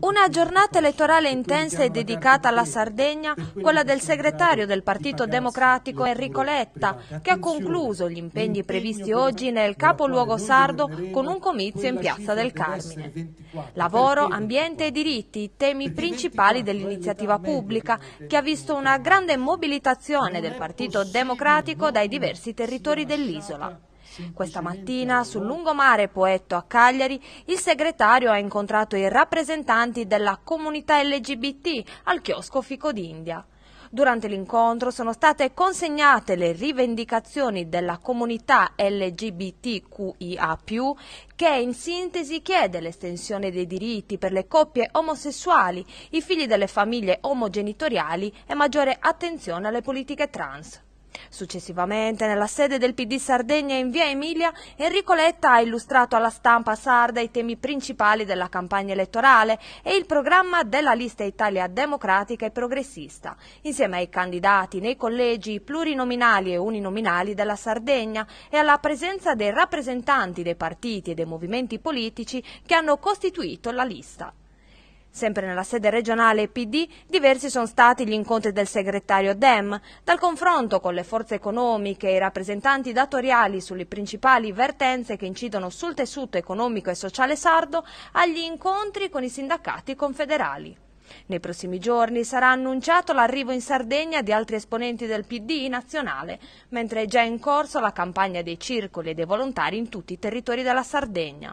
Una giornata elettorale intensa e dedicata alla Sardegna, quella del segretario del Partito Democratico Enrico Letta, che ha concluso gli impegni previsti oggi nel capoluogo sardo con un comizio in Piazza del Carmine. Lavoro, ambiente e diritti, i temi principali dell'iniziativa pubblica, che ha visto una grande mobilitazione del Partito Democratico dai diversi territori dell'isola. Questa mattina sul lungomare Poetto a Cagliari il segretario ha incontrato i rappresentanti della comunità LGBT al chiosco Fico d'India. Durante l'incontro sono state consegnate le rivendicazioni della comunità LGBTQIA, che in sintesi chiede l'estensione dei diritti per le coppie omosessuali, i figli delle famiglie omogenitoriali e maggiore attenzione alle politiche trans. Successivamente, nella sede del PD Sardegna in via Emilia, Enrico Letta ha illustrato alla stampa sarda i temi principali della campagna elettorale e il programma della lista Italia Democratica e Progressista, insieme ai candidati nei collegi plurinominali e uninominali della Sardegna e alla presenza dei rappresentanti dei partiti e dei movimenti politici che hanno costituito la lista. Sempre nella sede regionale PD, diversi sono stati gli incontri del segretario Dem. Dal confronto con le forze economiche e i rappresentanti datoriali sulle principali vertenze che incidono sul tessuto economico e sociale sardo, agli incontri con i sindacati confederali. Nei prossimi giorni sarà annunciato l'arrivo in Sardegna di altri esponenti del PD nazionale, mentre è già in corso la campagna dei circoli e dei volontari in tutti i territori della Sardegna.